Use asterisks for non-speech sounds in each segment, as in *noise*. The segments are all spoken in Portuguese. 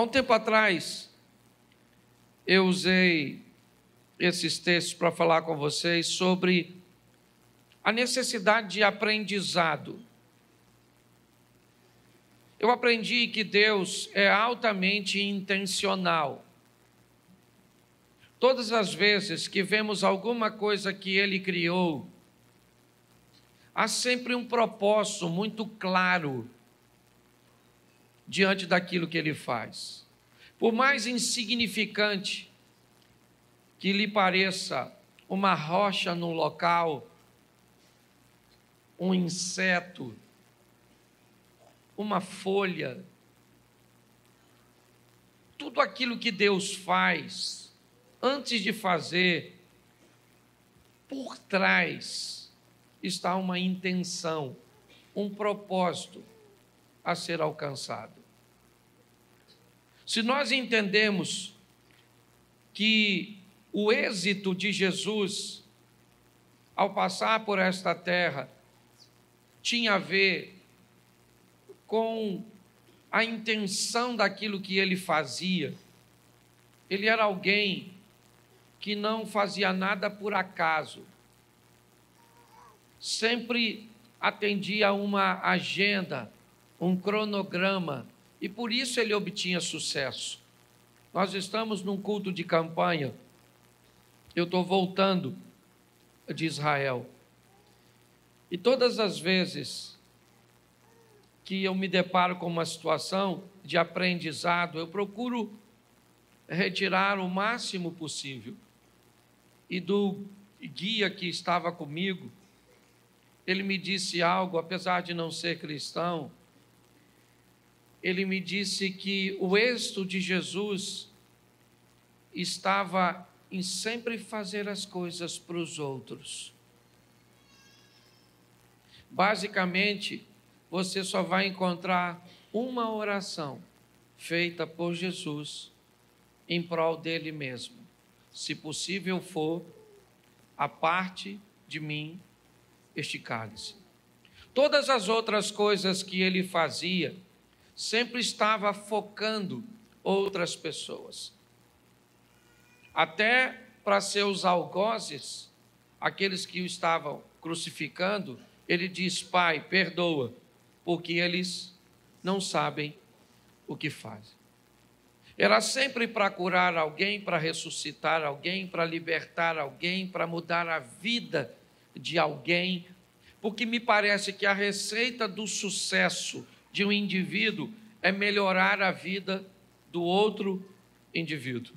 Há um tempo atrás, eu usei esses textos para falar com vocês sobre a necessidade de aprendizado. Eu aprendi que Deus é altamente intencional. Todas as vezes que vemos alguma coisa que Ele criou, há sempre um propósito muito claro diante daquilo que ele faz. Por mais insignificante que lhe pareça uma rocha no local, um inseto, uma folha, tudo aquilo que Deus faz, antes de fazer, por trás está uma intenção, um propósito a ser alcançado. Se nós entendemos que o êxito de Jesus ao passar por esta terra tinha a ver com a intenção daquilo que ele fazia. Ele era alguém que não fazia nada por acaso. Sempre atendia a uma agenda, um cronograma e por isso ele obtinha sucesso. Nós estamos num culto de campanha. Eu estou voltando de Israel. E todas as vezes que eu me deparo com uma situação de aprendizado, eu procuro retirar o máximo possível. E do guia que estava comigo, ele me disse algo, apesar de não ser cristão, ele me disse que o êxito de Jesus estava em sempre fazer as coisas para os outros. Basicamente, você só vai encontrar uma oração feita por Jesus em prol dele mesmo. Se possível for, a parte de mim este cálice. Todas as outras coisas que ele fazia, sempre estava focando outras pessoas. Até para seus algozes, aqueles que o estavam crucificando, ele diz: Pai, perdoa, porque eles não sabem o que fazem. Era sempre para curar alguém, para ressuscitar alguém, para libertar alguém, para mudar a vida de alguém, porque me parece que a receita do sucesso de um indivíduo é melhorar a vida do outro indivíduo.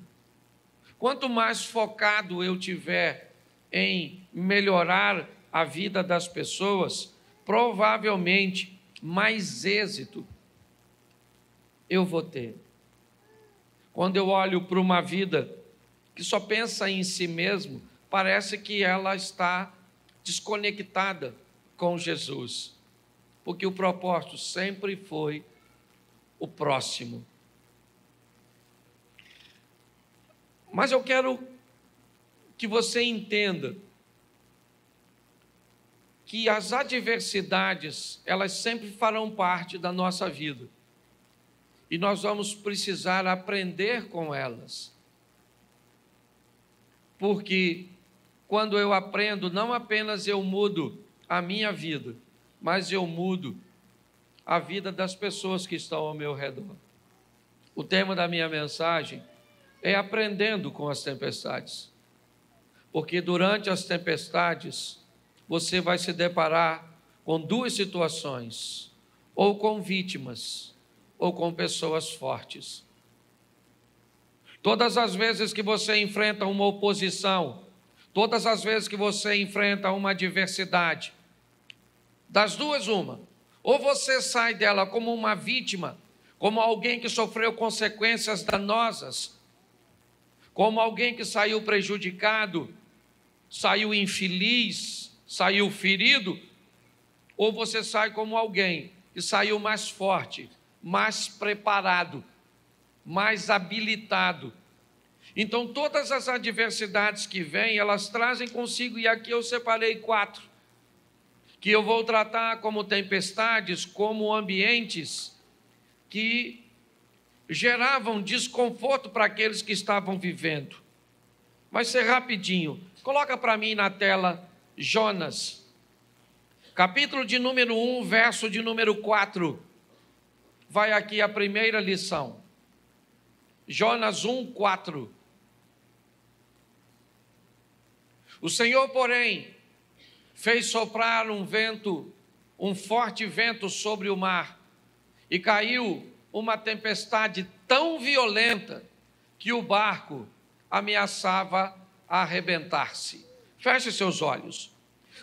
Quanto mais focado eu tiver em melhorar a vida das pessoas, provavelmente mais êxito eu vou ter. Quando eu olho para uma vida que só pensa em si mesmo, parece que ela está desconectada com Jesus porque o propósito sempre foi o próximo. Mas eu quero que você entenda que as adversidades, elas sempre farão parte da nossa vida. E nós vamos precisar aprender com elas. Porque quando eu aprendo, não apenas eu mudo a minha vida, mas eu mudo a vida das pessoas que estão ao meu redor. O tema da minha mensagem é aprendendo com as tempestades. Porque durante as tempestades, você vai se deparar com duas situações: ou com vítimas, ou com pessoas fortes. Todas as vezes que você enfrenta uma oposição, todas as vezes que você enfrenta uma adversidade, das duas, uma. Ou você sai dela como uma vítima, como alguém que sofreu consequências danosas, como alguém que saiu prejudicado, saiu infeliz, saiu ferido, ou você sai como alguém que saiu mais forte, mais preparado, mais habilitado. Então, todas as adversidades que vêm, elas trazem consigo, e aqui eu separei quatro que eu vou tratar como tempestades, como ambientes que geravam desconforto para aqueles que estavam vivendo. Vai ser rapidinho. Coloca para mim na tela Jonas, capítulo de número 1, verso de número 4. Vai aqui a primeira lição. Jonas 1, 4. O Senhor, porém, fez soprar um vento, um forte vento sobre o mar, e caiu uma tempestade tão violenta que o barco ameaçava arrebentar-se. Feche seus olhos.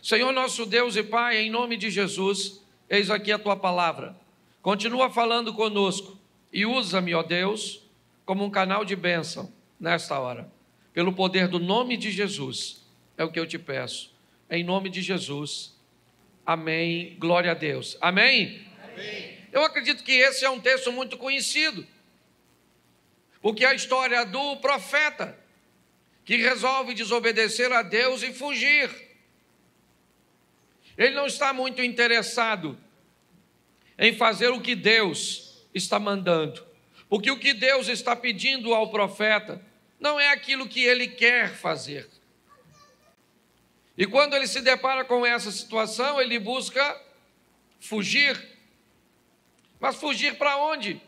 Senhor nosso Deus e Pai, em nome de Jesus, eis aqui a tua palavra. Continua falando conosco e usa-me, ó Deus, como um canal de bênção nesta hora. Pelo poder do nome de Jesus, é o que eu te peço. Em nome de Jesus. Amém. Glória a Deus. Amém? Amém. Eu acredito que esse é um texto muito conhecido. Porque é a história do profeta que resolve desobedecer a Deus e fugir. Ele não está muito interessado em fazer o que Deus está mandando. Porque o que Deus está pedindo ao profeta não é aquilo que ele quer fazer. E quando ele se depara com essa situação, ele busca fugir. Mas fugir para onde?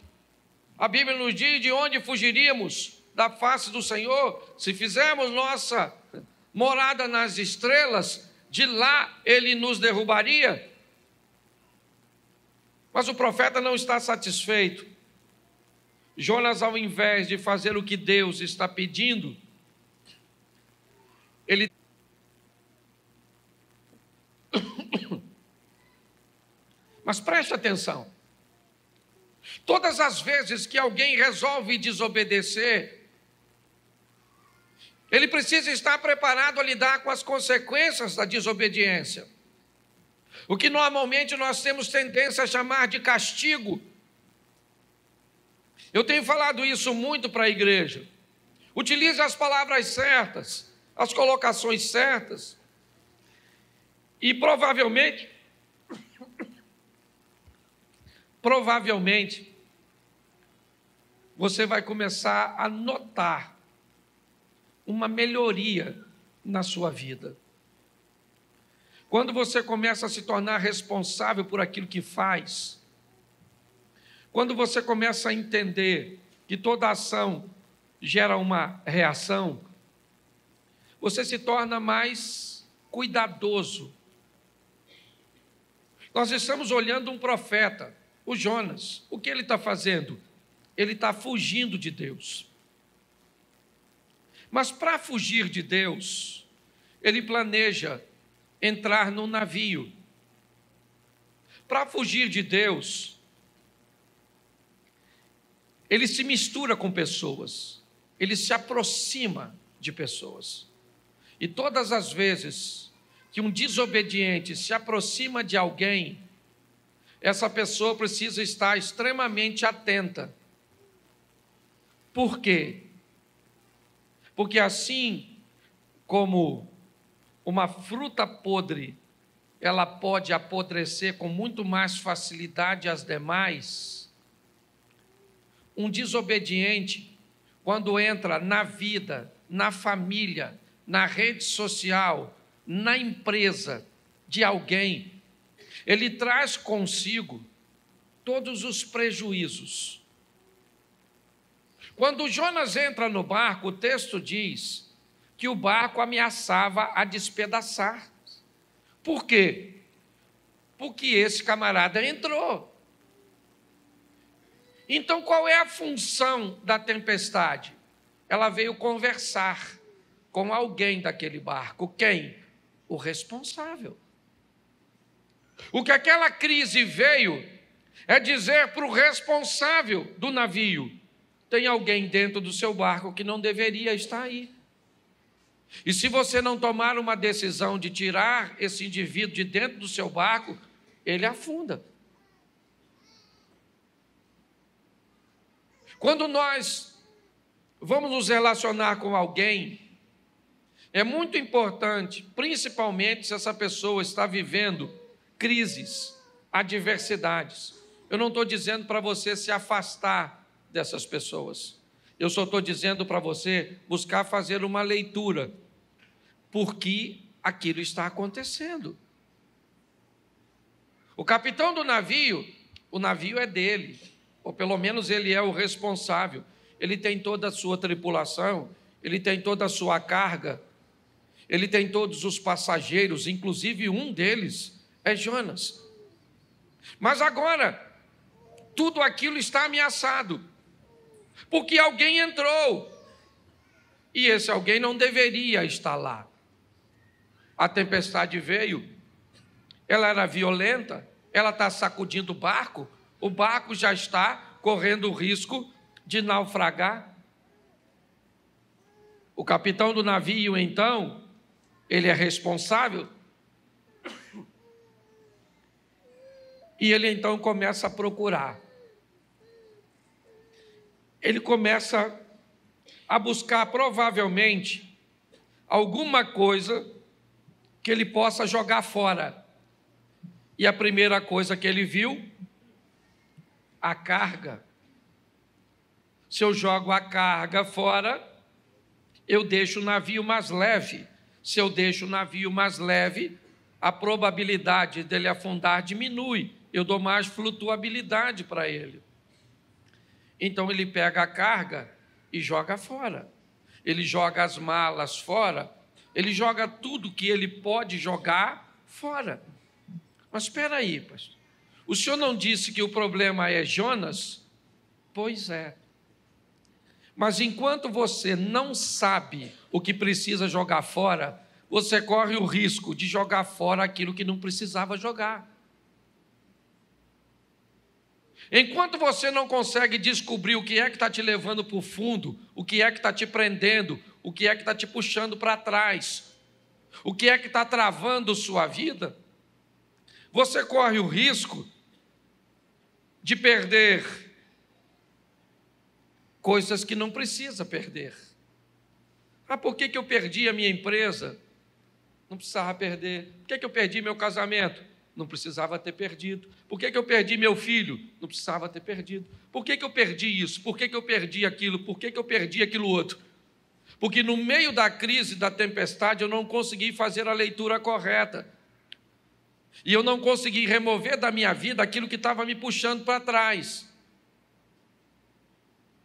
A Bíblia nos diz de onde fugiríamos da face do Senhor, se fizermos nossa morada nas estrelas, de lá ele nos derrubaria. Mas o profeta não está satisfeito. Jonas, ao invés de fazer o que Deus está pedindo, ele Mas preste atenção. Todas as vezes que alguém resolve desobedecer, ele precisa estar preparado a lidar com as consequências da desobediência. O que normalmente nós temos tendência a chamar de castigo. Eu tenho falado isso muito para a igreja. Utilize as palavras certas, as colocações certas, e provavelmente provavelmente você vai começar a notar uma melhoria na sua vida. Quando você começa a se tornar responsável por aquilo que faz, quando você começa a entender que toda ação gera uma reação, você se torna mais cuidadoso. Nós estamos olhando um profeta o Jonas, o que ele está fazendo? Ele está fugindo de Deus. Mas para fugir de Deus, ele planeja entrar num navio. Para fugir de Deus, ele se mistura com pessoas, ele se aproxima de pessoas. E todas as vezes que um desobediente se aproxima de alguém essa pessoa precisa estar extremamente atenta. Por quê? Porque assim como uma fruta podre, ela pode apodrecer com muito mais facilidade as demais, um desobediente, quando entra na vida, na família, na rede social, na empresa de alguém, ele traz consigo todos os prejuízos. Quando Jonas entra no barco, o texto diz que o barco ameaçava a despedaçar. Por quê? Porque esse camarada entrou. Então, qual é a função da tempestade? Ela veio conversar com alguém daquele barco. Quem? O responsável. O que aquela crise veio é dizer para o responsável do navio: tem alguém dentro do seu barco que não deveria estar aí. E se você não tomar uma decisão de tirar esse indivíduo de dentro do seu barco, ele afunda. Quando nós vamos nos relacionar com alguém, é muito importante, principalmente se essa pessoa está vivendo crises, adversidades. Eu não estou dizendo para você se afastar dessas pessoas. Eu só estou dizendo para você buscar fazer uma leitura, porque aquilo está acontecendo. O capitão do navio, o navio é dele, ou pelo menos ele é o responsável. Ele tem toda a sua tripulação, ele tem toda a sua carga, ele tem todos os passageiros, inclusive um deles é Jonas. Mas agora, tudo aquilo está ameaçado, porque alguém entrou, e esse alguém não deveria estar lá. A tempestade veio, ela era violenta, ela está sacudindo o barco, o barco já está correndo o risco de naufragar. O capitão do navio, então, ele é responsável E ele então começa a procurar. Ele começa a buscar, provavelmente, alguma coisa que ele possa jogar fora. E a primeira coisa que ele viu, a carga. Se eu jogo a carga fora, eu deixo o navio mais leve. Se eu deixo o navio mais leve, a probabilidade dele afundar diminui eu dou mais flutuabilidade para ele. Então ele pega a carga e joga fora. Ele joga as malas fora, ele joga tudo que ele pode jogar fora. Mas espera aí, pastor. O senhor não disse que o problema é Jonas? Pois é. Mas enquanto você não sabe o que precisa jogar fora, você corre o risco de jogar fora aquilo que não precisava jogar. Enquanto você não consegue descobrir o que é que está te levando para o fundo, o que é que está te prendendo, o que é que está te puxando para trás, o que é que está travando sua vida, você corre o risco de perder coisas que não precisa perder. Ah, por que, que eu perdi a minha empresa? Não precisava perder. Por que, que eu perdi meu casamento? Não precisava ter perdido. Por que, que eu perdi meu filho? Não precisava ter perdido. Por que, que eu perdi isso? Por que, que eu perdi aquilo? Por que, que eu perdi aquilo outro? Porque no meio da crise, da tempestade, eu não consegui fazer a leitura correta. E eu não consegui remover da minha vida aquilo que estava me puxando para trás.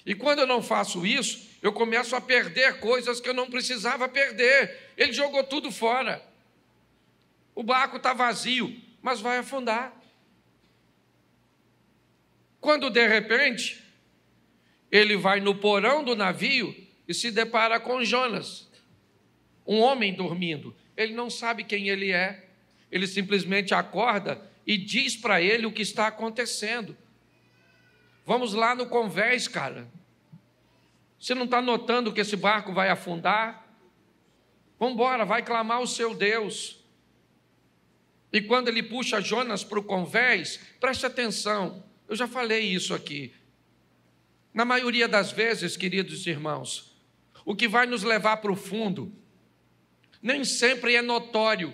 E quando eu não faço isso, eu começo a perder coisas que eu não precisava perder. Ele jogou tudo fora. O barco está vazio mas vai afundar. Quando de repente ele vai no porão do navio e se depara com Jonas, um homem dormindo. Ele não sabe quem ele é, ele simplesmente acorda e diz para ele o que está acontecendo. Vamos lá no convés, cara. Você não está notando que esse barco vai afundar? Vamos embora, vai clamar o seu Deus. E quando ele puxa Jonas para o convés, preste atenção, eu já falei isso aqui. Na maioria das vezes, queridos irmãos, o que vai nos levar para o fundo nem sempre é notório,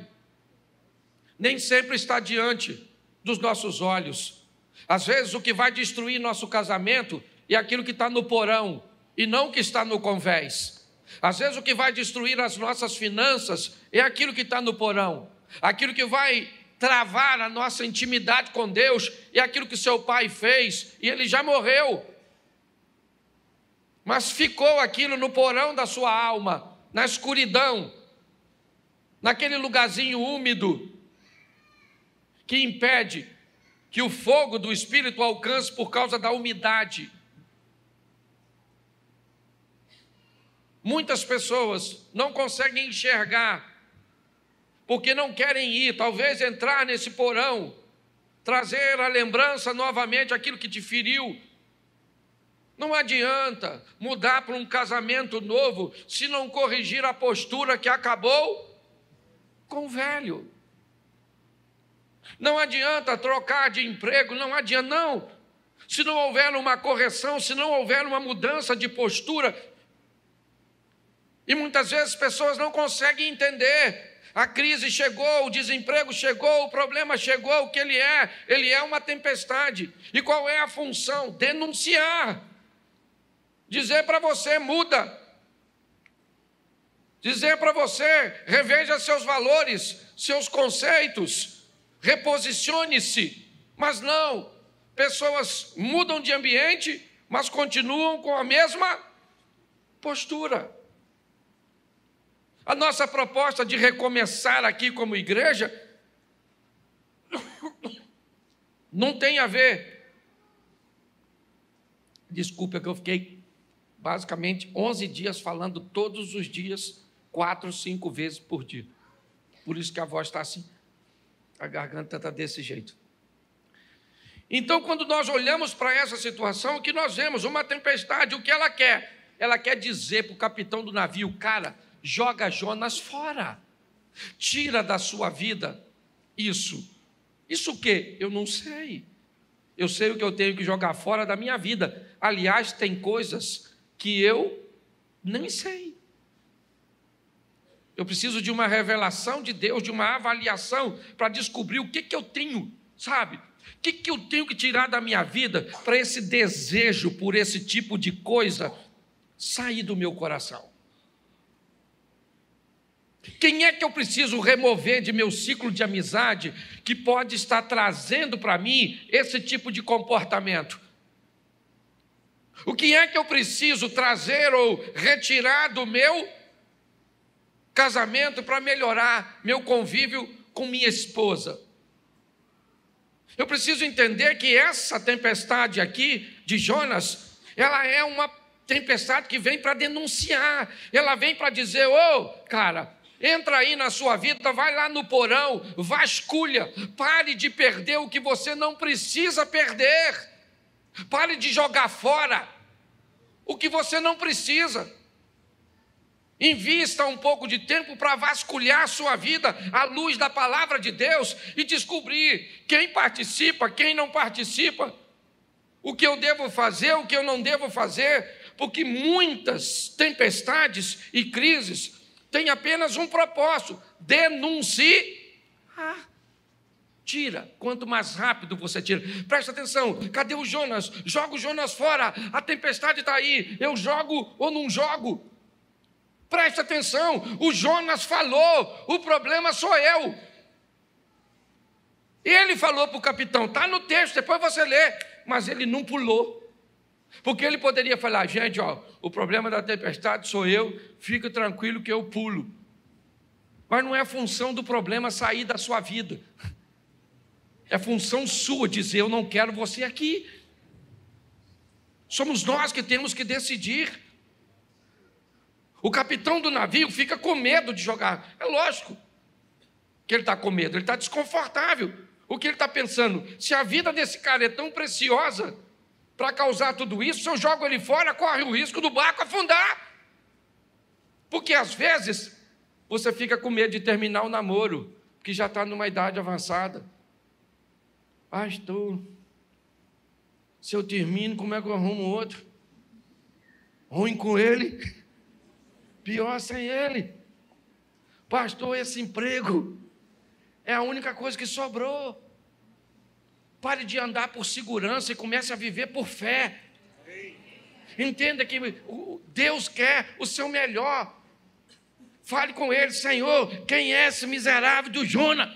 nem sempre está diante dos nossos olhos. Às vezes, o que vai destruir nosso casamento é aquilo que está no porão e não o que está no convés. Às vezes, o que vai destruir as nossas finanças é aquilo que está no porão aquilo que vai travar a nossa intimidade com Deus, e é aquilo que seu pai fez, e ele já morreu. Mas ficou aquilo no porão da sua alma, na escuridão, naquele lugarzinho úmido, que impede que o fogo do Espírito alcance por causa da umidade. Muitas pessoas não conseguem enxergar porque não querem ir, talvez entrar nesse porão, trazer a lembrança novamente aquilo que te feriu. Não adianta mudar para um casamento novo se não corrigir a postura que acabou com o velho. Não adianta trocar de emprego, não adianta, não. Se não houver uma correção, se não houver uma mudança de postura, e muitas vezes as pessoas não conseguem entender a crise chegou, o desemprego chegou, o problema chegou, o que ele é? Ele é uma tempestade. E qual é a função? Denunciar. Dizer para você, muda. Dizer para você, reveja seus valores, seus conceitos, reposicione-se. Mas não, pessoas mudam de ambiente, mas continuam com a mesma postura. A nossa proposta de recomeçar aqui como igreja *coughs* não tem a ver. Desculpa é que eu fiquei basicamente 11 dias falando todos os dias, quatro, cinco vezes por dia. Por isso que a voz está assim, a garganta está desse jeito. Então, quando nós olhamos para essa situação, o que nós vemos? Uma tempestade, o que ela quer? Ela quer dizer para o capitão do navio, cara, joga Jonas fora, tira da sua vida isso. Isso o que? Eu não sei. Eu sei o que eu tenho que jogar fora da minha vida. Aliás, tem coisas que eu nem sei. Eu preciso de uma revelação de Deus, de uma avaliação, para descobrir o que, que eu tenho, sabe? O que, que eu tenho que tirar da minha vida para esse desejo por esse tipo de coisa sair do meu coração. Quem é que eu preciso remover de meu ciclo de amizade que pode estar trazendo para mim esse tipo de comportamento? O que é que eu preciso trazer ou retirar do meu casamento para melhorar meu convívio com minha esposa? Eu preciso entender que essa tempestade aqui de Jonas, ela é uma tempestade que vem para denunciar, ela vem para dizer: ô, oh, cara, Entra aí na sua vida, vai lá no porão, vasculha, pare de perder o que você não precisa perder. Pare de jogar fora o que você não precisa. Invista um pouco de tempo para vasculhar a sua vida à luz da palavra de Deus e descobrir quem participa, quem não participa, o que eu devo fazer, o que eu não devo fazer, porque muitas tempestades e crises tem apenas um propósito: denunciar. Ah. Tira, quanto mais rápido você tira. Presta atenção, cadê o Jonas? Joga o Jonas fora, a tempestade está aí, eu jogo ou não jogo? Presta atenção, o Jonas falou, o problema sou eu. Ele falou para o capitão, está no texto, depois você lê, mas ele não pulou. Porque ele poderia falar, gente, ó, o problema da tempestade sou eu, fica tranquilo que eu pulo. Mas não é função do problema sair da sua vida. É função sua dizer, eu não quero você aqui. Somos nós que temos que decidir. O capitão do navio fica com medo de jogar. É lógico que ele está com medo, ele está desconfortável. O que ele está pensando? Se a vida desse cara é tão preciosa, para causar tudo isso, se eu jogo ele fora, corre o risco do barco afundar. Porque às vezes você fica com medo de terminar o namoro, que já está numa idade avançada. Pastor, se eu termino, como é que eu arrumo outro? Ruim com ele, pior sem ele. Pastor, esse emprego é a única coisa que sobrou. Pare de andar por segurança e comece a viver por fé. Entenda que Deus quer o seu melhor. Fale com Ele, Senhor, quem é esse miserável do Jona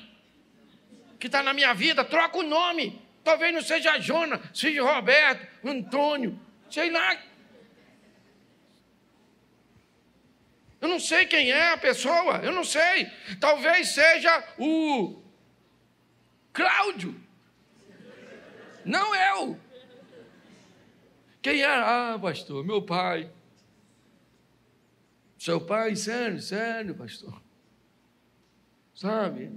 que está na minha vida? Troca o nome. Talvez não seja Jona, seja Roberto, Antônio, sei lá. Eu não sei quem é a pessoa, eu não sei. Talvez seja o Cláudio. Não eu. Quem era? É? Ah, pastor, meu pai. Seu pai, sério, sério, pastor. Sabe?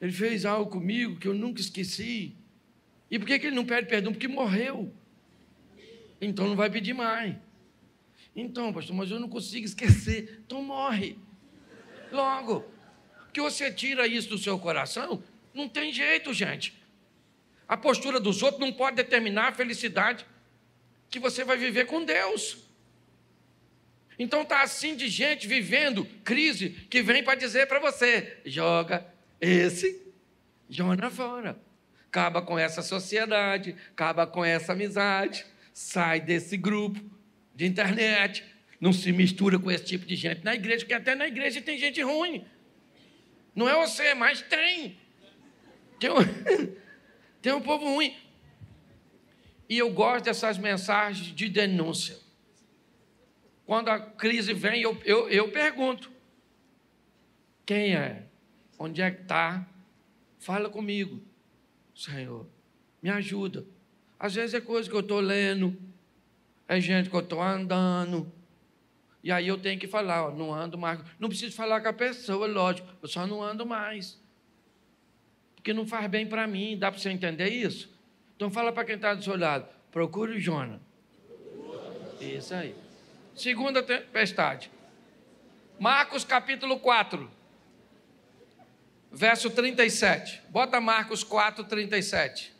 Ele fez algo comigo que eu nunca esqueci. E por que, que ele não pede perdão? Porque morreu. Então não vai pedir mais. Então, pastor, mas eu não consigo esquecer. Então morre. Logo. Porque você tira isso do seu coração, não tem jeito, gente. A postura dos outros não pode determinar a felicidade que você vai viver com Deus. Então tá assim de gente vivendo crise que vem para dizer para você: joga esse joga fora. Acaba com essa sociedade, acaba com essa amizade, sai desse grupo de internet, não se mistura com esse tipo de gente na igreja, porque até na igreja tem gente ruim. Não é você, mas tem. Tem um... Tem um povo ruim. E eu gosto dessas mensagens de denúncia. Quando a crise vem, eu, eu, eu pergunto: quem é? Onde é que está? Fala comigo, Senhor. Me ajuda. Às vezes é coisa que eu estou lendo, é gente que eu estou andando. E aí eu tenho que falar, ó, não ando mais. Não preciso falar com a pessoa, lógico, eu só não ando mais. Que não faz bem para mim. Dá para você entender isso? Então fala para quem está do seu lado, procure o Jonas. Isso aí. Segunda tempestade. Marcos capítulo 4, verso 37. Bota Marcos 4, 37.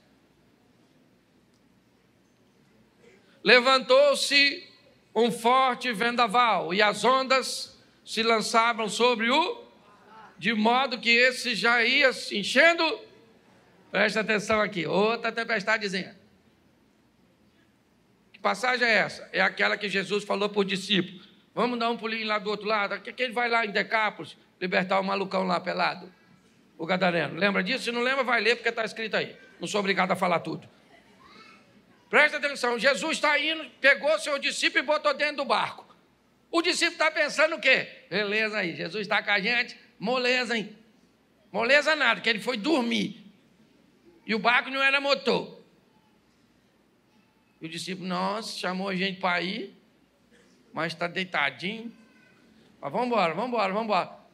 Levantou-se um forte vendaval e as ondas se lançavam sobre o de modo que esse já ia se enchendo. Presta atenção aqui, outra tempestadezinha. Que passagem é essa? É aquela que Jesus falou para o discípulo: vamos dar um pulinho lá do outro lado, que, que ele vai lá em Decápolis libertar o malucão lá pelado, o gadareno. Lembra disso? Se não lembra, vai ler, porque está escrito aí. Não sou obrigado a falar tudo. Presta atenção, Jesus está indo, pegou seu discípulo e botou dentro do barco. O discípulo está pensando o quê? Beleza aí, Jesus está com a gente, Moleza, hein? Moleza nada, que ele foi dormir. E o barco não era motor. E o discípulo, nossa, chamou a gente para ir, mas está deitadinho. Mas vamos embora, vamos embora, vamos embora.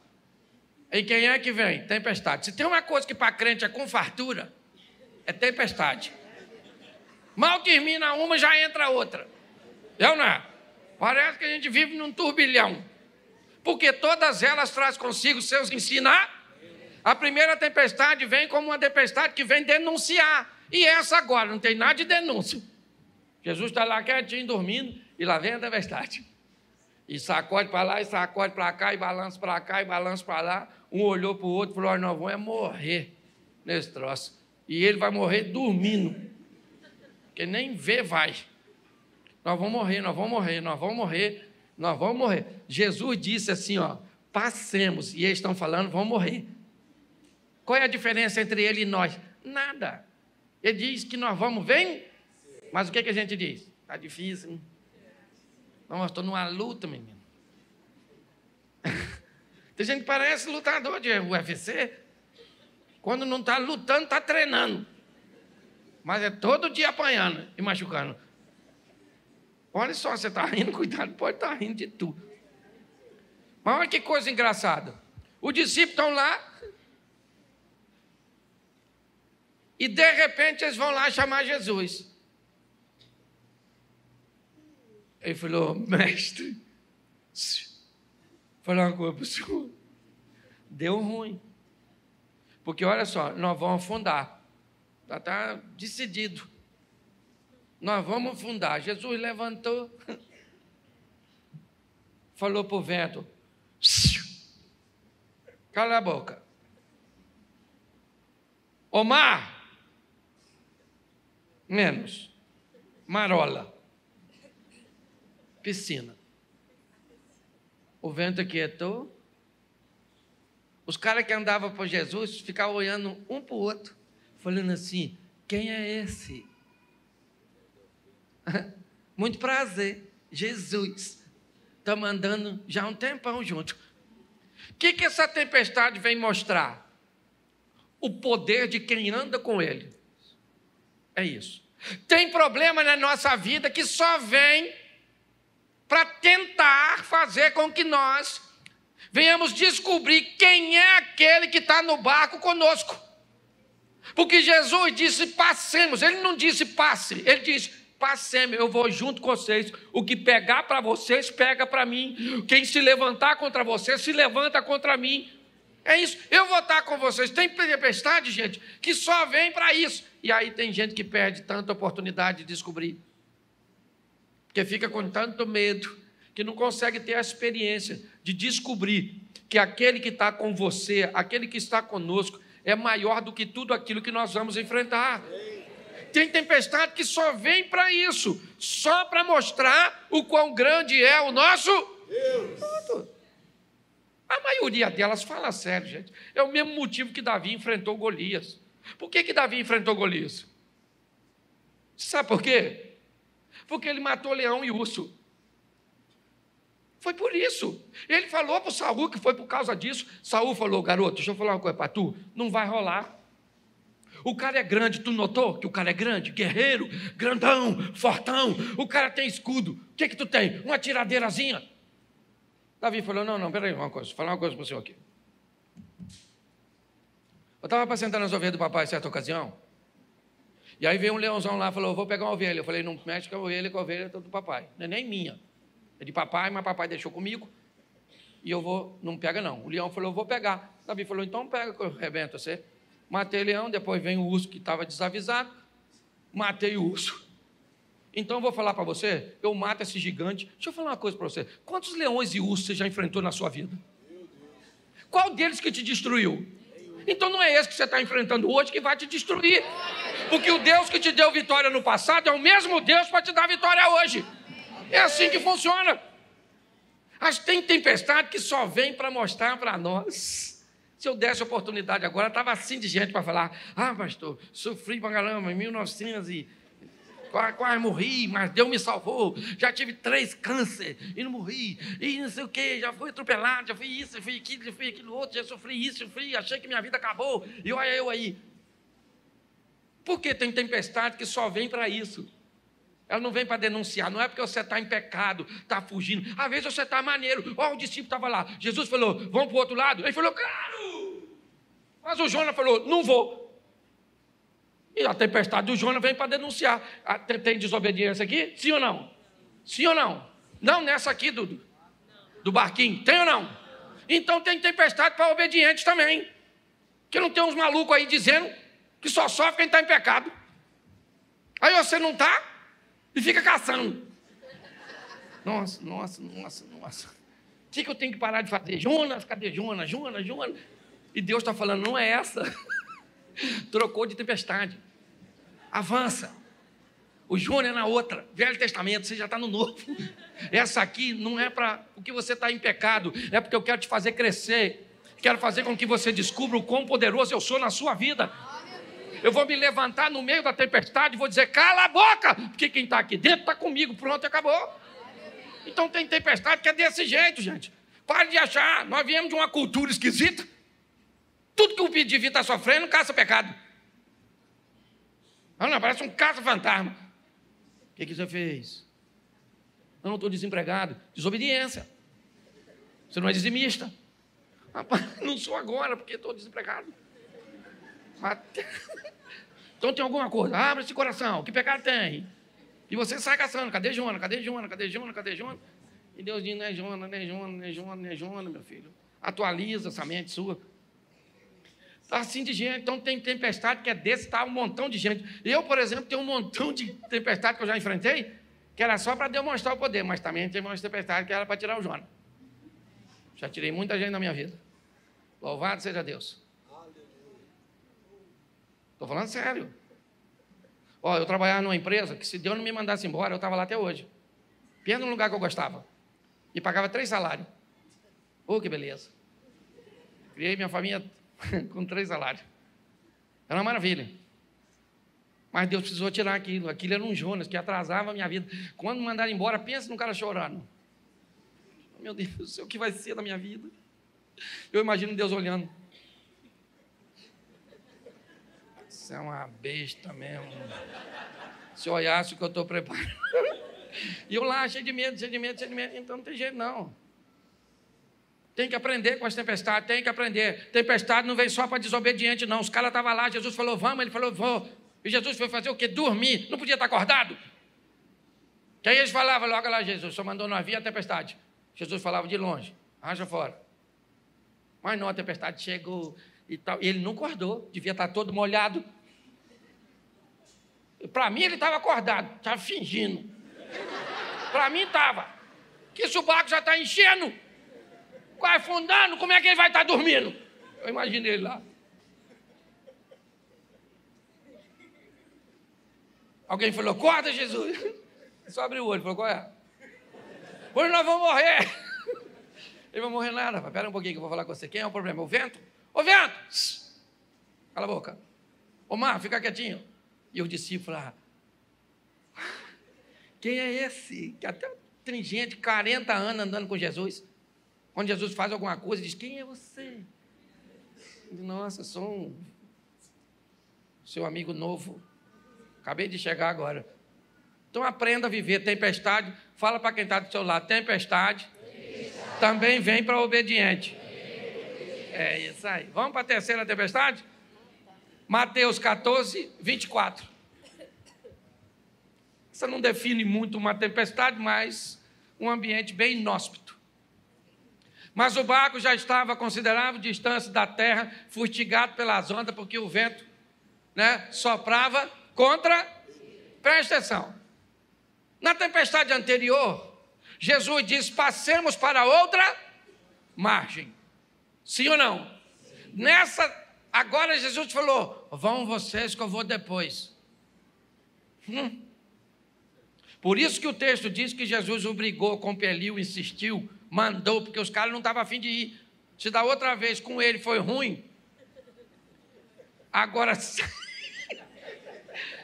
E quem é que vem? Tempestade. Se tem uma coisa que para crente é com fartura, é tempestade. Mal termina uma, já entra outra. Eu não é? Parece que a gente vive num turbilhão porque todas elas traz consigo seus ensinar. A primeira tempestade vem como uma tempestade que vem denunciar. E essa agora não tem nada de denúncia. Jesus está lá quietinho, dormindo, e lá vem a tempestade. E sacode para lá, e sacode para cá, e balança para cá, e balança para lá. Um olhou para o outro e falou: Nós vamos é morrer nesse troço. E ele vai morrer dormindo. Porque nem vê vai. Nós vamos morrer, nós vamos morrer, nós vamos morrer nós vamos morrer. Jesus disse assim, ó, passemos, e eles estão falando, vão morrer. Qual é a diferença entre ele e nós? Nada. Ele diz que nós vamos vem, mas o que, que a gente diz? Está difícil, hein? Não, estou numa luta, menino. *laughs* Tem gente que parece lutador de UFC. Quando não está lutando, está treinando. Mas é todo dia apanhando e machucando. Olha só, você está rindo, *laughs* cuidado, pode estar tá rindo de tudo. Mas olha que coisa engraçada. Os discípulos estão lá. E de repente eles vão lá chamar Jesus. Ele falou, mestre, falar uma coisa para o senhor. Deu ruim. Porque olha só, nós vamos afundar. Já está tá decidido. Nós vamos fundar. Jesus levantou, *laughs* falou para o vento: cala a boca. O mar, menos. Marola, piscina. O vento quietou. Os caras que andavam para Jesus ficavam olhando um para o outro, falando assim: quem é esse? *laughs* Muito prazer, Jesus. Estamos tá andando já há um tempão juntos. O que, que essa tempestade vem mostrar? O poder de quem anda com Ele. É isso. Tem problema na nossa vida que só vem para tentar fazer com que nós venhamos descobrir quem é aquele que está no barco conosco. Porque Jesus disse: passemos. Ele não disse passe, ele disse: passem, eu vou junto com vocês. O que pegar para vocês, pega para mim. Quem se levantar contra vocês, se levanta contra mim. É isso, eu vou estar com vocês. Tem tempestade, gente, que só vem para isso. E aí tem gente que perde tanta oportunidade de descobrir. Porque fica com tanto medo, que não consegue ter a experiência de descobrir que aquele que está com você, aquele que está conosco, é maior do que tudo aquilo que nós vamos enfrentar. Ei. Tem tempestade que só vem para isso, só para mostrar o quão grande é o nosso Deus. A maioria delas fala sério, gente. É o mesmo motivo que Davi enfrentou Golias. Por que, que Davi enfrentou Golias? Sabe por quê? Porque ele matou leão e urso. Foi por isso. Ele falou para Saul que foi por causa disso. Saul falou: garoto, deixa eu falar uma coisa para tu, não vai rolar. O cara é grande, tu notou que o cara é grande? Guerreiro, grandão, fortão. O cara tem escudo. O que que tu tem? Uma tiradeirazinha. Davi falou: Não, não, peraí, uma coisa, vou falar uma coisa para o senhor aqui. Eu estava apacentando as ovelhas do papai em certa ocasião. E aí veio um leãozão lá e falou: Vou pegar uma ovelha. Eu falei: Não mexe com a ovelha, com a ovelha é do papai. Não é nem minha. É de papai, mas papai deixou comigo. E eu vou, não pega não. O leão falou: Vou pegar. Davi falou: Então pega que eu rebento você. Matei o leão, depois vem o urso que estava desavisado. Matei o urso. Então eu vou falar para você, eu mato esse gigante. Deixa eu falar uma coisa para você. Quantos leões e ursos você já enfrentou na sua vida? Qual deles que te destruiu? Então não é esse que você está enfrentando hoje que vai te destruir. Porque o Deus que te deu vitória no passado é o mesmo Deus para te dar vitória hoje. É assim que funciona. Mas tem tempestade que só vem para mostrar para nós se eu desse oportunidade agora, estava assim de gente para falar: ah, pastor, sofri pra caramba em 1900 e. Quase, quase morri, mas Deus me salvou. Já tive três câncer e não morri. E não sei o que, já fui atropelado, já fui isso, já fui aquilo, já fui aquilo outro, já sofri isso, sofri, achei que minha vida acabou. E olha eu aí. Por que tem tempestade que só vem para isso? Ela não vem para denunciar, não é porque você está em pecado, está fugindo. Às vezes você está maneiro. Ó, o discípulo estava lá. Jesus falou: vamos para o outro lado. Ele falou: claro! Mas o Jonas falou: não vou. E a tempestade do Jonas vem para denunciar. Ah, tem desobediência aqui? Sim ou não? Sim ou não? Não nessa aqui, do Do barquinho. Tem ou não? Então tem tempestade para obedientes também. Que não tem uns malucos aí dizendo que só sofre quem está em pecado. Aí você não está, e fica caçando. Nossa, nossa, nossa, nossa. O que, eu tenho que parar de fazer? Jonas, cadê Jonas? Jonas, Jonas. E Deus está falando, não é essa. *laughs* Trocou de tempestade. Avança. O Jonas é na outra. Velho Testamento, você já está no novo. *laughs* Essa aqui não é para o que você está em pecado, é porque eu quero te fazer crescer. Quero fazer com que você descubra o quão poderoso eu sou na sua vida eu vou me levantar no meio da tempestade e vou dizer: cala a boca, porque quem está aqui dentro está comigo, pronto, acabou. Então tem tempestade que é desse jeito, gente. Pare de achar, nós viemos de uma cultura esquisita. Tudo que o pedido está sofrendo, caça pecado. Ah, não, parece um caça-fantasma. O que, que você fez? Não, estou desempregado. Desobediência. Você não é dizimista. Rapaz, *laughs* não sou agora, porque estou desempregado. Até... *laughs* Então tem alguma coisa. Abre esse coração. Que pecado tem? E você sai caçando. Cadê Jona? Cadê Jona? Cadê Jona? Cadê Jona? E Deus diz: não é Jona, não é Jona, não é Jona, não é Jona, meu filho. Atualiza essa mente sua. Está assim de gente. Então tem tempestade que é desse, está um montão de gente. Eu, por exemplo, tenho um montão de tempestade que eu já enfrentei, que era só para demonstrar o poder, mas também tem uma tempestade que era para tirar o Jona. Já tirei muita gente na minha vida. Louvado seja Deus. Estou falando sério. Ó, eu trabalhava numa empresa que se Deus não me mandasse embora, eu estava lá até hoje. Pensa num lugar que eu gostava. E pagava três salários. Oh, que beleza. Criei minha família *laughs* com três salários. Era uma maravilha. Mas Deus precisou tirar aquilo. Aquilo era um Jonas que atrasava a minha vida. Quando me mandaram embora, pensa num cara chorando. Meu Deus, o que vai ser da minha vida? Eu imagino Deus olhando. Você é uma besta mesmo. Se olhasse o que eu estou preparando. E eu lá, cheio de medo, cheio de medo, cheio de medo. Então não tem jeito, não. Tem que aprender com as tempestades, tem que aprender. Tempestade não vem só para desobediente, não. Os caras estavam lá, Jesus falou, vamos, ele falou, vou. E Jesus foi fazer o quê? Dormir. Não podia estar acordado. Que aí eles falavam, logo lá, Jesus, só mandou nós vir a tempestade. Jesus falava de longe, arranja fora. Mas não, a tempestade chegou e tal. E ele não acordou, devia estar todo molhado. Para mim, ele estava acordado, estava fingindo. Para mim, estava. Que se o barco já está enchendo, vai afundando, como é que ele vai estar tá dormindo? Eu imaginei ele lá. Alguém falou, acorda, Jesus. *laughs* Só abriu o olho, falou, qual é? Hoje nós vamos morrer. *laughs* Ele vai morrer nada, espera Pera um pouquinho que eu vou falar com você. Quem é o problema? O vento? Ô vento! Cala a boca. Ô mar, fica quietinho. E os discípulos falaram, quem é esse? Que até tem gente, 40 anos andando com Jesus. Quando Jesus faz alguma coisa, diz, quem é você? Nossa, sou um seu amigo novo. Acabei de chegar agora. Então aprenda a viver tempestade. Fala para quem está do seu lado, tempestade, tempestade. também vem para obediente. É isso aí. Vamos para a terceira tempestade? Mateus 14, 24. Isso não define muito uma tempestade, mas um ambiente bem inóspito. Mas o barco já estava a considerável distância da terra, fustigado pelas ondas, porque o vento né, soprava contra. Presta atenção. Na tempestade anterior, Jesus disse: passemos para outra margem. Sim ou não? Nessa, agora Jesus falou: vão vocês que eu vou depois. Hum. Por isso que o texto diz que Jesus obrigou, compeliu, insistiu, mandou, porque os caras não estavam afim de ir. Se da outra vez com ele foi ruim, agora *laughs*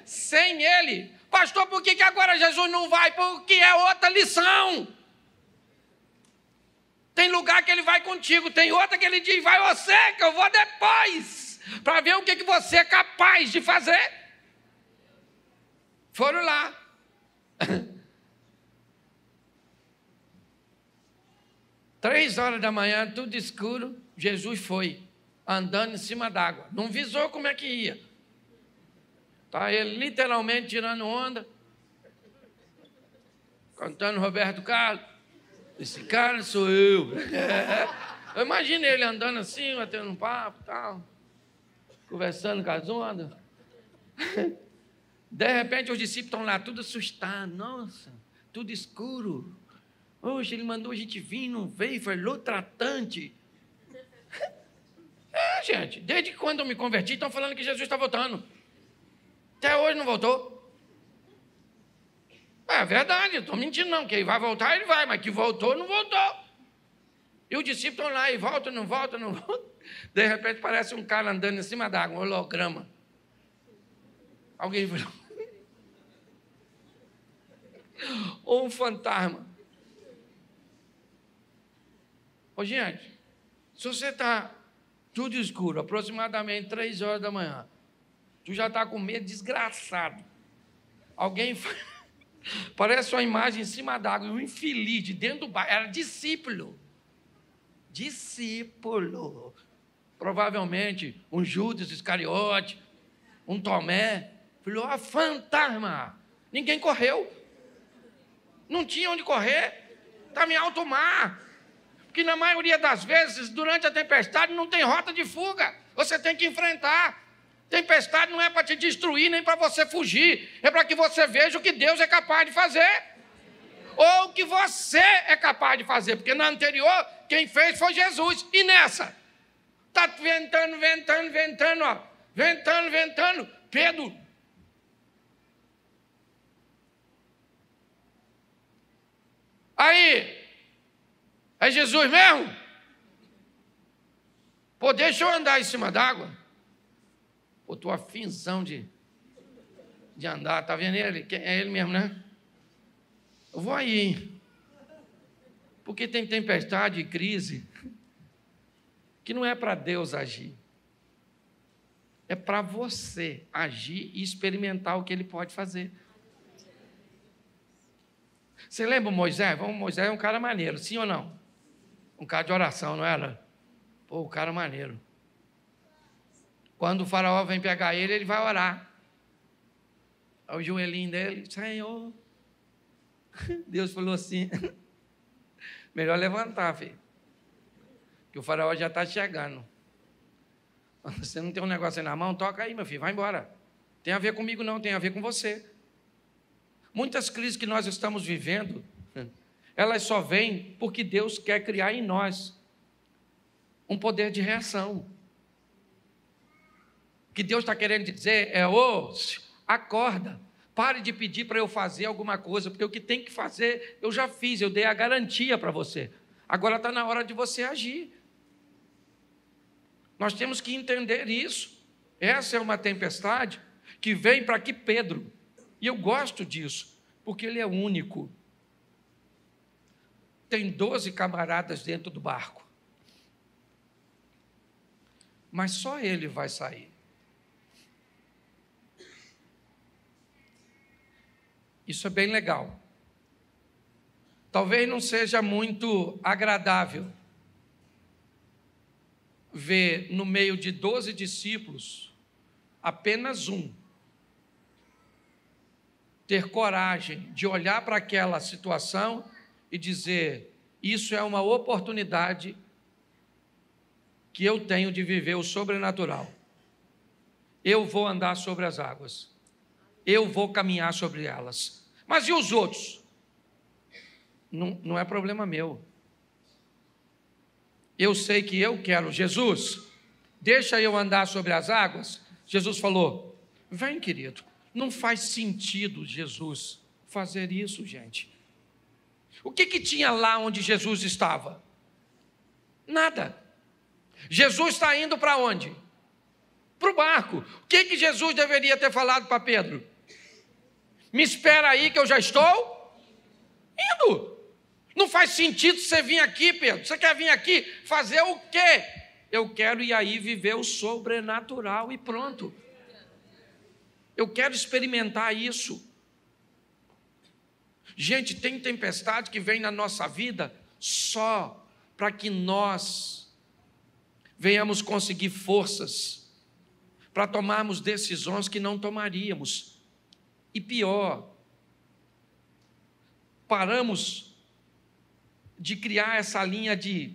sem ele, pastor, por que, que agora Jesus não vai? Porque é outra lição. Tem lugar que ele vai contigo, tem outra que ele diz, vai você, que eu vou depois para ver o que, que você é capaz de fazer. Foram lá. *laughs* Três horas da manhã, tudo escuro, Jesus foi andando em cima d'água. Não visou como é que ia. Tá ele literalmente tirando onda, cantando Roberto Carlos. Esse cara sou eu. *laughs* eu imagino ele andando assim, batendo um papo e tal conversando com *laughs* De repente, os discípulos estão lá tudo assustados. Nossa, tudo escuro. Hoje ele mandou a gente vir, não veio, foi tratante *laughs* É, gente, desde quando eu me converti, estão falando que Jesus está voltando. Até hoje não voltou. É verdade, estou mentindo não, que ele vai voltar, ele vai, mas que voltou, não voltou. E os discípulos estão lá, e volta, não volta, não volta. De repente parece um cara andando em cima água, um holograma. Alguém falou. Ou *laughs* um fantasma. Ô, gente, se você está tudo escuro, aproximadamente três horas da manhã, tu já está com medo desgraçado. Alguém *laughs* parece uma imagem em cima d'água, um infeliz de dentro do bar, era discípulo. Discípulo provavelmente um Judas Iscariote, um Tomé, falou: a ah, fantasma! Ninguém correu. Não tinha onde correr. Estava tá em alto mar. Porque na maioria das vezes, durante a tempestade, não tem rota de fuga. Você tem que enfrentar. Tempestade não é para te destruir, nem para você fugir. É para que você veja o que Deus é capaz de fazer. Ou o que você é capaz de fazer. Porque na anterior, quem fez foi Jesus. E nessa? Está ventando, ventando, ventando, ó. Ventando, ventando. Pedro. Aí. É Jesus mesmo? Pô, deixa eu andar em cima d'água. Pô, tô afinzão de, de andar. Tá vendo ele? É ele mesmo, né? Eu vou aí, hein? Porque tem tempestade e crise que não é para Deus agir. É para você agir e experimentar o que ele pode fazer. Você lembra o Moisés? Vamos, Moisés é um cara maneiro, sim ou não? Um cara de oração, não era? Pô, o cara maneiro. Quando o faraó vem pegar ele, ele vai orar. Ao é joelhinho dele, Senhor. *laughs* Deus falou assim: *laughs* melhor levantar, filho que o faraó já está chegando. *laughs* Você não tem um negócio aí na mão? Toca aí, meu filho, vai embora. Tem a ver comigo, não, tem a ver com você. Muitas crises que nós estamos vivendo, *laughs* elas só vêm porque Deus quer criar em nós um poder de reação. O que Deus está querendo dizer é: ô, acorda, pare de pedir para eu fazer alguma coisa, porque o que tem que fazer eu já fiz, eu dei a garantia para você. Agora está na hora de você agir. Nós temos que entender isso. Essa é uma tempestade que vem para que Pedro. E eu gosto disso, porque ele é único. Tem 12 camaradas dentro do barco. Mas só ele vai sair. Isso é bem legal. Talvez não seja muito agradável vê no meio de doze discípulos apenas um ter coragem de olhar para aquela situação e dizer: Isso é uma oportunidade que eu tenho de viver o sobrenatural. Eu vou andar sobre as águas, eu vou caminhar sobre elas. Mas e os outros? Não, não é problema meu eu sei que eu quero. Jesus, deixa eu andar sobre as águas. Jesus falou: Vem, querido. Não faz sentido, Jesus, fazer isso, gente. O que, que tinha lá onde Jesus estava? Nada. Jesus está indo para onde? Para o barco. O que, que Jesus deveria ter falado para Pedro? Me espera aí que eu já estou indo. Não faz sentido você vir aqui, Pedro. Você quer vir aqui fazer o quê? Eu quero ir aí viver o sobrenatural e pronto. Eu quero experimentar isso. Gente, tem tempestade que vem na nossa vida só para que nós venhamos conseguir forças para tomarmos decisões que não tomaríamos. E pior, paramos de criar essa linha de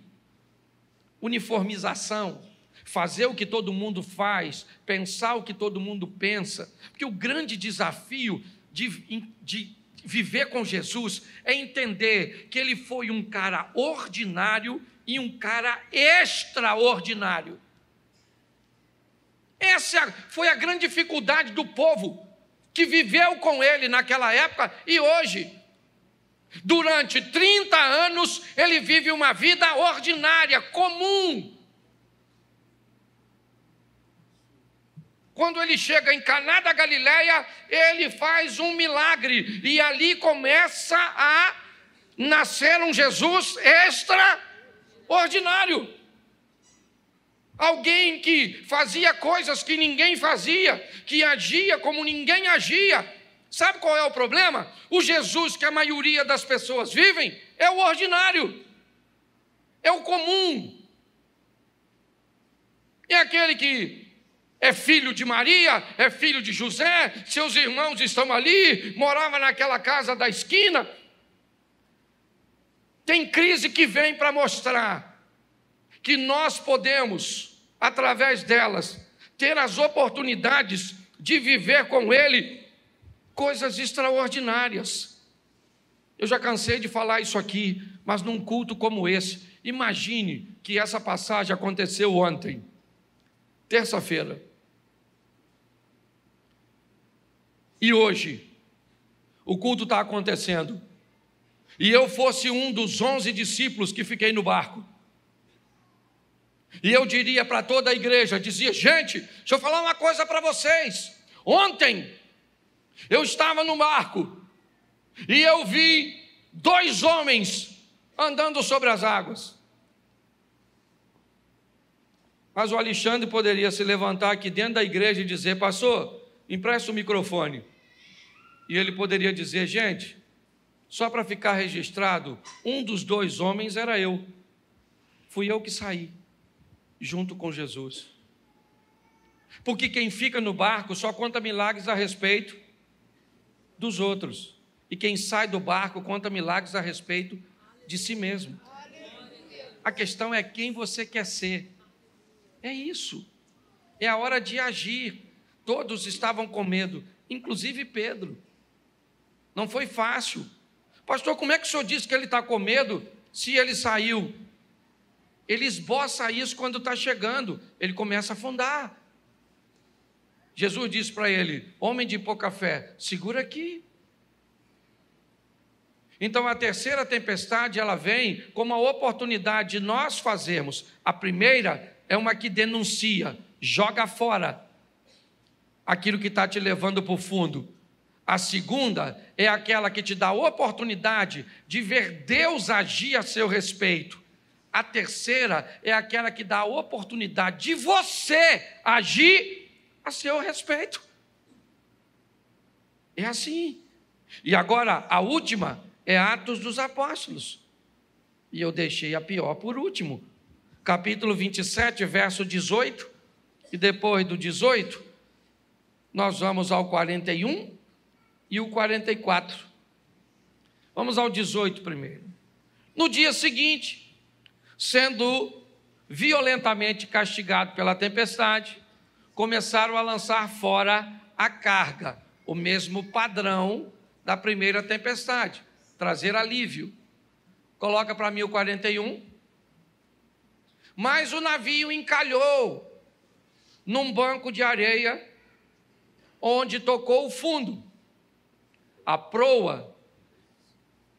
uniformização, fazer o que todo mundo faz, pensar o que todo mundo pensa, porque o grande desafio de, de viver com Jesus é entender que ele foi um cara ordinário e um cara extraordinário. Essa foi a grande dificuldade do povo que viveu com ele naquela época e hoje. Durante 30 anos, ele vive uma vida ordinária, comum. Quando ele chega em Caná da Galileia, ele faz um milagre e ali começa a nascer um Jesus extraordinário. Alguém que fazia coisas que ninguém fazia, que agia como ninguém agia, Sabe qual é o problema? O Jesus que a maioria das pessoas vivem é o ordinário, é o comum. É aquele que é filho de Maria, é filho de José, seus irmãos estão ali, morava naquela casa da esquina. Tem crise que vem para mostrar que nós podemos, através delas, ter as oportunidades de viver com Ele coisas extraordinárias. Eu já cansei de falar isso aqui, mas num culto como esse, imagine que essa passagem aconteceu ontem, terça-feira. E hoje, o culto está acontecendo. E eu fosse um dos onze discípulos que fiquei no barco. E eu diria para toda a igreja: dizia, gente, deixa eu falar uma coisa para vocês. Ontem eu estava no barco e eu vi dois homens andando sobre as águas. Mas o Alexandre poderia se levantar aqui dentro da igreja e dizer: Pastor, empresta o microfone. E ele poderia dizer: Gente, só para ficar registrado, um dos dois homens era eu. Fui eu que saí, junto com Jesus. Porque quem fica no barco só conta milagres a respeito dos outros. E quem sai do barco conta milagres a respeito de si mesmo. A questão é quem você quer ser. É isso. É a hora de agir. Todos estavam com medo, inclusive Pedro. Não foi fácil. Pastor, como é que o senhor diz que ele está com medo se ele saiu? Ele esboça isso quando está chegando, ele começa a afundar. Jesus disse para ele: Homem de pouca fé, segura aqui. Então a terceira tempestade, ela vem como a oportunidade de nós fazermos. A primeira é uma que denuncia, joga fora aquilo que está te levando para o fundo. A segunda é aquela que te dá a oportunidade de ver Deus agir a seu respeito. A terceira é aquela que dá a oportunidade de você agir a seu respeito. É assim. E agora, a última é Atos dos Apóstolos. E eu deixei a pior por último. Capítulo 27, verso 18. E depois do 18, nós vamos ao 41 e o 44. Vamos ao 18 primeiro. No dia seguinte, sendo violentamente castigado pela tempestade, começaram a lançar fora a carga, o mesmo padrão da primeira tempestade, trazer alívio. Coloca para mim o 41. Mas o navio encalhou num banco de areia, onde tocou o fundo. A proa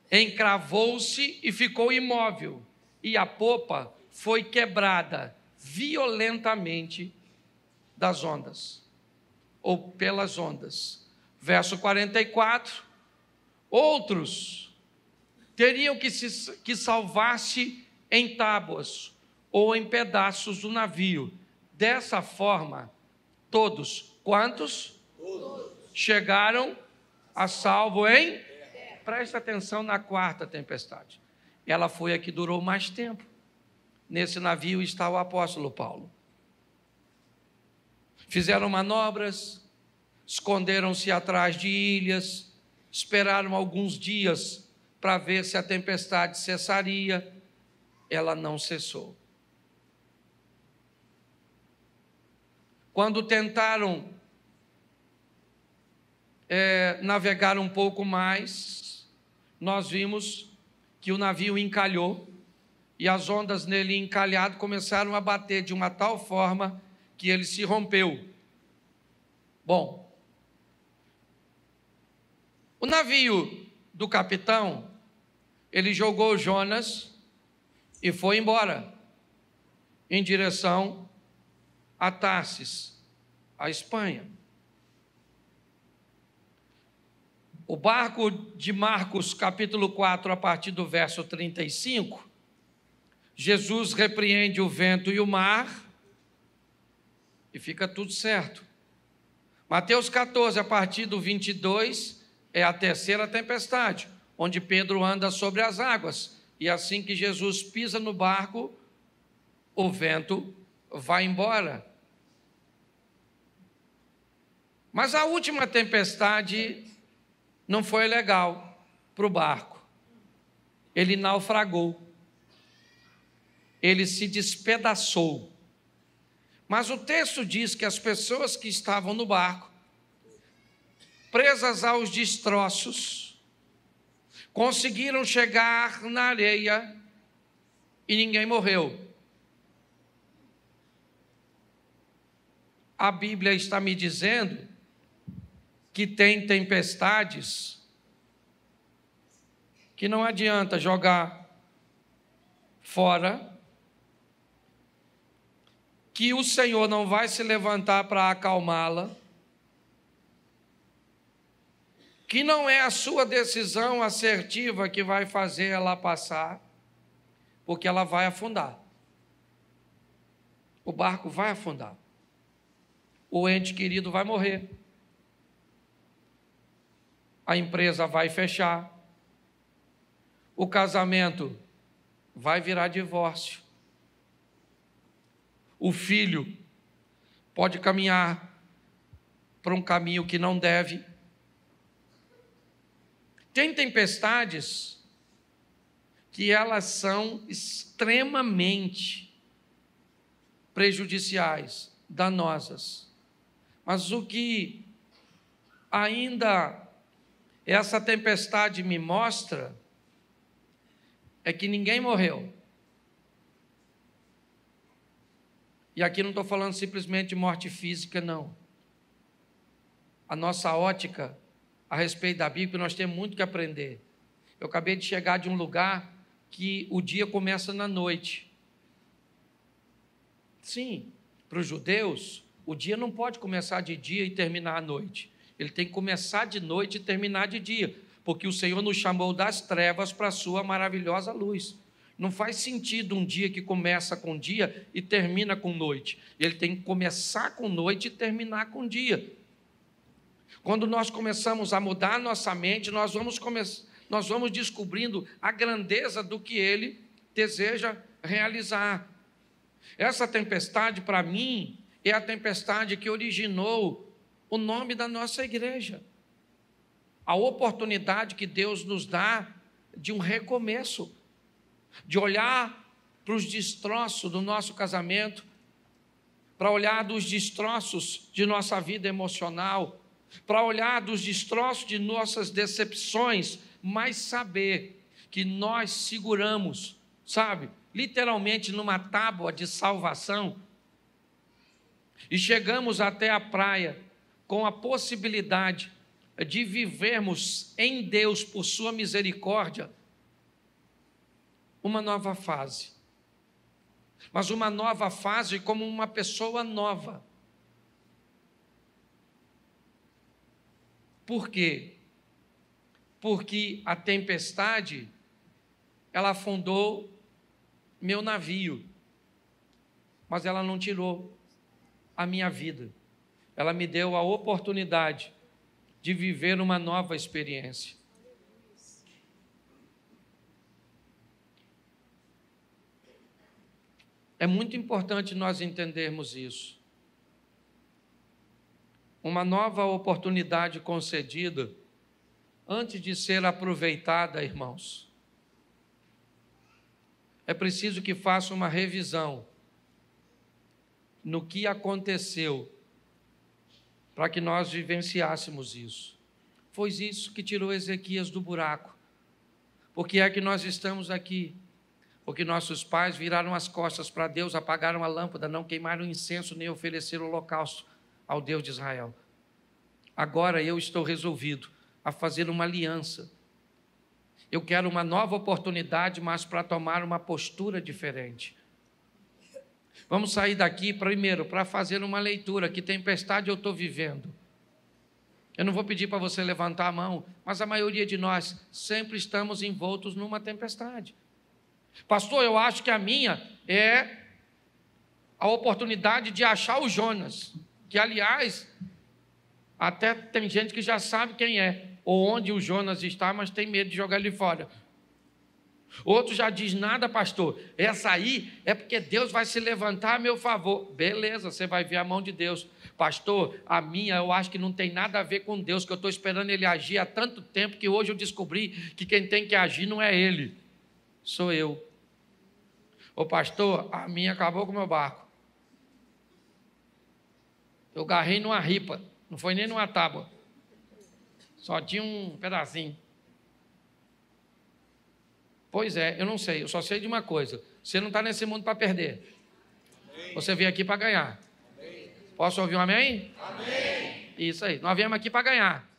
encravou-se e ficou imóvel, e a popa foi quebrada violentamente das ondas, ou pelas ondas. Verso 44: Outros teriam que, se, que salvar-se em tábuas ou em pedaços do navio. Dessa forma, todos, quantos? Todos. Chegaram a salvo em? Presta atenção na quarta tempestade. Ela foi a que durou mais tempo. Nesse navio está o apóstolo Paulo. Fizeram manobras, esconderam-se atrás de ilhas, esperaram alguns dias para ver se a tempestade cessaria. Ela não cessou. Quando tentaram é, navegar um pouco mais, nós vimos que o navio encalhou e as ondas nele encalhado começaram a bater de uma tal forma que ele se rompeu. Bom, o navio do capitão, ele jogou Jonas e foi embora em direção a Tarsis, a Espanha. O barco de Marcos, capítulo 4, a partir do verso 35, Jesus repreende o vento e o mar e fica tudo certo. Mateus 14, a partir do 22, é a terceira tempestade, onde Pedro anda sobre as águas. E assim que Jesus pisa no barco, o vento vai embora. Mas a última tempestade não foi legal para o barco. Ele naufragou. Ele se despedaçou. Mas o texto diz que as pessoas que estavam no barco, presas aos destroços, conseguiram chegar na areia e ninguém morreu. A Bíblia está me dizendo que tem tempestades que não adianta jogar fora que o Senhor não vai se levantar para acalmá-la, que não é a sua decisão assertiva que vai fazer ela passar, porque ela vai afundar. O barco vai afundar. O ente querido vai morrer. A empresa vai fechar. O casamento vai virar divórcio o filho pode caminhar para um caminho que não deve. Tem tempestades que elas são extremamente prejudiciais, danosas. Mas o que ainda essa tempestade me mostra é que ninguém morreu. E aqui não estou falando simplesmente de morte física, não. A nossa ótica a respeito da Bíblia, nós temos muito que aprender. Eu acabei de chegar de um lugar que o dia começa na noite. Sim, para os judeus, o dia não pode começar de dia e terminar à noite. Ele tem que começar de noite e terminar de dia, porque o Senhor nos chamou das trevas para a sua maravilhosa luz. Não faz sentido um dia que começa com dia e termina com noite. Ele tem que começar com noite e terminar com dia. Quando nós começamos a mudar nossa mente, nós vamos, come... nós vamos descobrindo a grandeza do que ele deseja realizar. Essa tempestade, para mim, é a tempestade que originou o nome da nossa igreja. A oportunidade que Deus nos dá de um recomeço de olhar para os destroços do nosso casamento, para olhar dos destroços de nossa vida emocional, para olhar dos destroços de nossas decepções, mas saber que nós seguramos, sabe, literalmente numa tábua de salvação e chegamos até a praia com a possibilidade de vivermos em Deus por Sua misericórdia uma nova fase. Mas uma nova fase como uma pessoa nova. Por quê? Porque a tempestade ela afundou meu navio, mas ela não tirou a minha vida. Ela me deu a oportunidade de viver uma nova experiência. É muito importante nós entendermos isso. Uma nova oportunidade concedida antes de ser aproveitada, irmãos. É preciso que faça uma revisão no que aconteceu para que nós vivenciássemos isso. Foi isso que tirou Ezequias do buraco. Porque é que nós estamos aqui porque nossos pais viraram as costas para Deus, apagaram a lâmpada, não queimaram incenso nem ofereceram holocausto ao Deus de Israel. Agora eu estou resolvido a fazer uma aliança. Eu quero uma nova oportunidade, mas para tomar uma postura diferente. Vamos sair daqui, primeiro, para fazer uma leitura. Que tempestade eu estou vivendo? Eu não vou pedir para você levantar a mão, mas a maioria de nós sempre estamos envoltos numa tempestade. Pastor, eu acho que a minha é a oportunidade de achar o Jonas, que aliás, até tem gente que já sabe quem é, ou onde o Jonas está, mas tem medo de jogar ele fora. Outro já diz: nada, pastor, essa aí é porque Deus vai se levantar a meu favor. Beleza, você vai ver a mão de Deus. Pastor, a minha eu acho que não tem nada a ver com Deus, que eu estou esperando ele agir há tanto tempo que hoje eu descobri que quem tem que agir não é ele sou eu. Ô pastor, a minha acabou com o meu barco. Eu garrei numa ripa, não foi nem numa tábua. Só tinha um pedacinho. Pois é, eu não sei, eu só sei de uma coisa: você não está nesse mundo para perder. Amém. Você veio aqui para ganhar. Amém. Posso ouvir um amém? Amém. Isso aí, nós viemos aqui para ganhar.